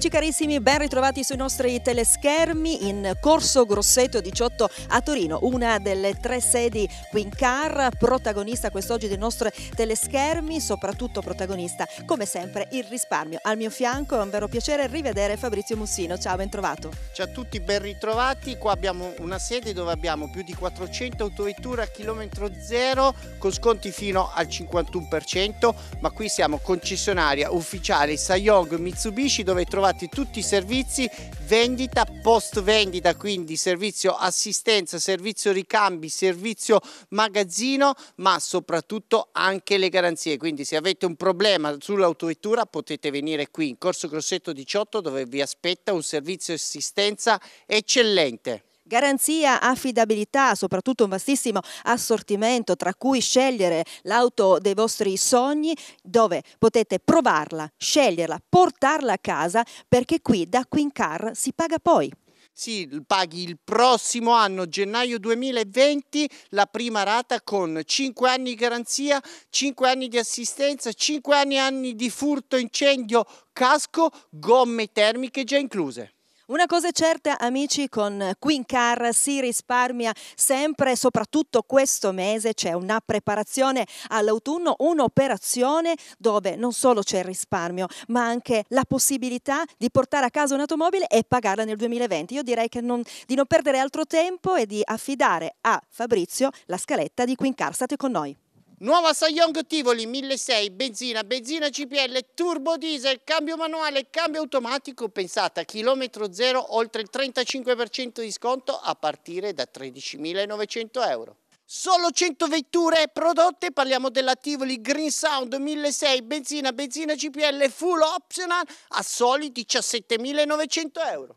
Amici carissimi, ben ritrovati sui nostri teleschermi in Corso Grosseto 18 a Torino, una delle tre sedi Car, protagonista quest'oggi dei nostri teleschermi, soprattutto protagonista come sempre il risparmio. Al mio fianco è un vero piacere rivedere Fabrizio Mussino, ciao, ben trovato. Ciao a tutti, ben ritrovati, qua abbiamo una sede dove abbiamo più di 400 autovetture a chilometro zero con sconti fino al 51%, ma qui siamo concessionaria ufficiale Sayong Mitsubishi dove trovate trovate tutti i servizi vendita, post vendita, quindi servizio assistenza, servizio ricambi, servizio magazzino, ma soprattutto anche le garanzie. Quindi se avete un problema sull'autovettura potete venire qui in Corso grossetto 18 dove vi aspetta un servizio assistenza eccellente. Garanzia, affidabilità, soprattutto un vastissimo assortimento tra cui scegliere l'auto dei vostri sogni dove potete provarla, sceglierla, portarla a casa perché qui da Quincar si paga poi. Sì, paghi il prossimo anno, gennaio 2020, la prima rata con 5 anni di garanzia, 5 anni di assistenza, 5 anni, anni di furto, incendio, casco, gomme termiche già incluse. Una cosa è certa, amici, con Queen Car si risparmia sempre, soprattutto questo mese c'è una preparazione all'autunno, un'operazione dove non solo c'è il risparmio, ma anche la possibilità di portare a casa un'automobile e pagarla nel 2020. Io direi non, di non perdere altro tempo e di affidare a Fabrizio la scaletta di Queen Car. State con noi. Nuova Sayong Tivoli 1.600, benzina, benzina CPL, turbo diesel, cambio manuale, cambio automatico, pensata, chilometro zero, oltre il 35% di sconto a partire da 13.900 euro. Solo 100 vetture prodotte, parliamo della Tivoli Green Sound 1.600, benzina, benzina CPL, full optional a soli 17.900 euro.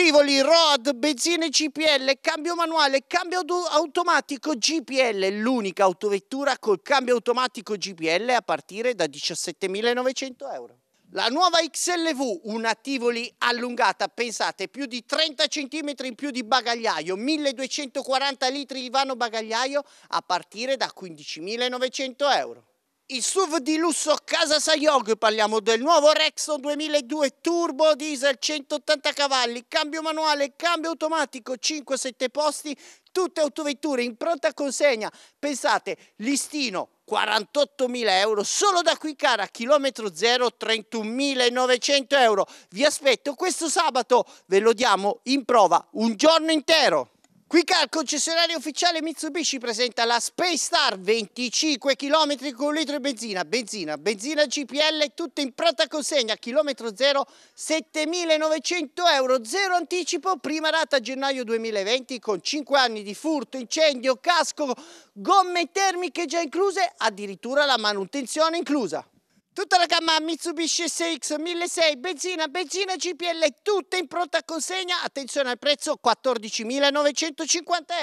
Tivoli, ROD, benzina CPL, cambio manuale, cambio automatico GPL, l'unica autovettura col cambio automatico GPL a partire da 17.900 euro. La nuova XLV, una Tivoli allungata, pensate, più di 30 cm in più di bagagliaio, 1240 litri di vano bagagliaio a partire da 15.900 euro. Il SUV di lusso Casa Sayog, parliamo del nuovo Rexon 2002 Turbo Diesel 180 cavalli, cambio manuale, cambio automatico, 5-7 posti, tutte autovetture in pronta consegna. Pensate, listino 48.000 euro, solo da qui cara, chilometro zero 31.900 euro. Vi aspetto questo sabato, ve lo diamo in prova un giorno intero. Qui Car, concessionario ufficiale Mitsubishi presenta la Space Star 25 km con litro di benzina, benzina, benzina GPL, tutta in pronta consegna, chilometro zero, 7.900 euro, zero anticipo, prima rata gennaio 2020 con 5 anni di furto, incendio, casco, gomme termiche già incluse, addirittura la manutenzione inclusa. Tutta la gamma Mitsubishi SX 1006, benzina, benzina GPL, tutte in pronta consegna, attenzione al prezzo 14.950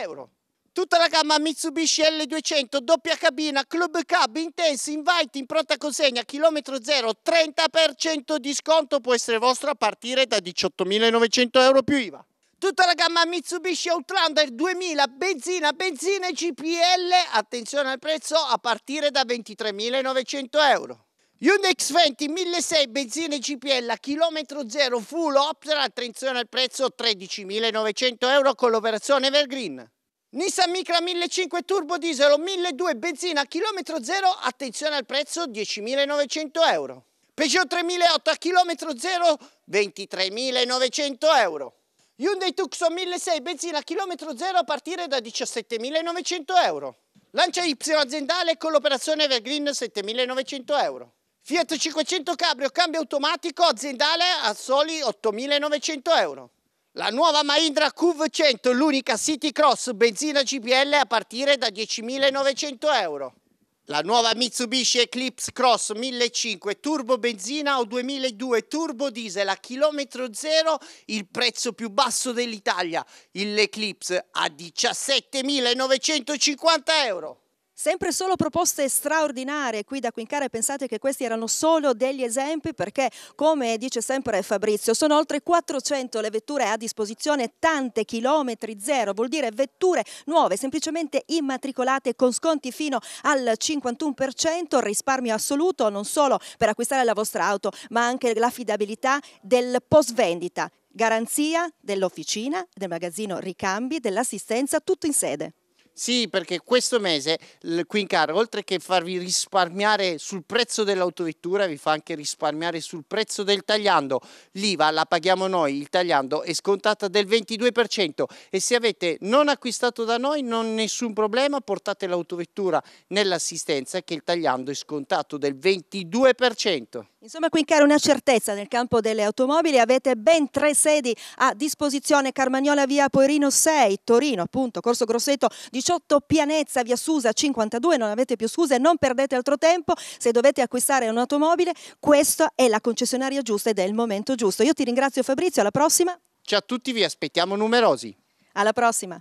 euro. Tutta la gamma Mitsubishi L200, doppia cabina, club cab, intense, invite, in pronta consegna, chilometro zero, 30% di sconto può essere vostro a partire da 18.900 euro più IVA. Tutta la gamma Mitsubishi Outlander 2000, benzina, benzina e GPL, attenzione al prezzo a partire da 23.900 euro. Unix 20 1.600, benzina e CPL chilometro zero full optional attenzione al prezzo 13.900 euro con l'operazione Evergreen Nissan Micra 1500 turbo diesel 1200 benzina chilometro zero attenzione al prezzo 10.900 euro Peugeot 3008 a chilometro zero 23.900 euro Hyundai Tucson 1.600, benzina chilometro zero a partire da 17.900 euro Lancia Y aziendale con l'operazione Evergreen 7.900 euro. Fiat 500 Cabrio, cambio automatico aziendale a soli 8.900 euro. La nuova Mahindra QV100, l'unica City Cross benzina GPL a partire da 10.900 euro. La nuova Mitsubishi Eclipse Cross 1500 turbo benzina o 2002 turbo diesel a chilometro zero, il prezzo più basso dell'Italia, l'Eclipse a 17.950 euro. Sempre solo proposte straordinarie qui da Quincare, pensate che questi erano solo degli esempi perché, come dice sempre Fabrizio, sono oltre 400 le vetture a disposizione, tante chilometri zero, vuol dire vetture nuove, semplicemente immatricolate con sconti fino al 51%, risparmio assoluto non solo per acquistare la vostra auto, ma anche l'affidabilità del post vendita, garanzia dell'officina, del magazzino ricambi, dell'assistenza, tutto in sede. Sì, perché questo mese il Quincar, oltre che farvi risparmiare sul prezzo dell'autovettura, vi fa anche risparmiare sul prezzo del tagliando. L'IVA la paghiamo noi, il tagliando è scontata del 22% e se avete non acquistato da noi non nessun problema, portate l'autovettura nell'assistenza che il tagliando è scontato del 22%. Insomma, qui in Cara una certezza nel campo delle automobili, avete ben tre sedi a disposizione, Carmagnola via Poirino 6, Torino appunto, Corso Grosseto 18, Pianezza via Susa 52, non avete più scuse, non perdete altro tempo, se dovete acquistare un'automobile questa è la concessionaria giusta ed è il momento giusto. Io ti ringrazio Fabrizio, alla prossima. Ciao a tutti, vi aspettiamo numerosi. Alla prossima.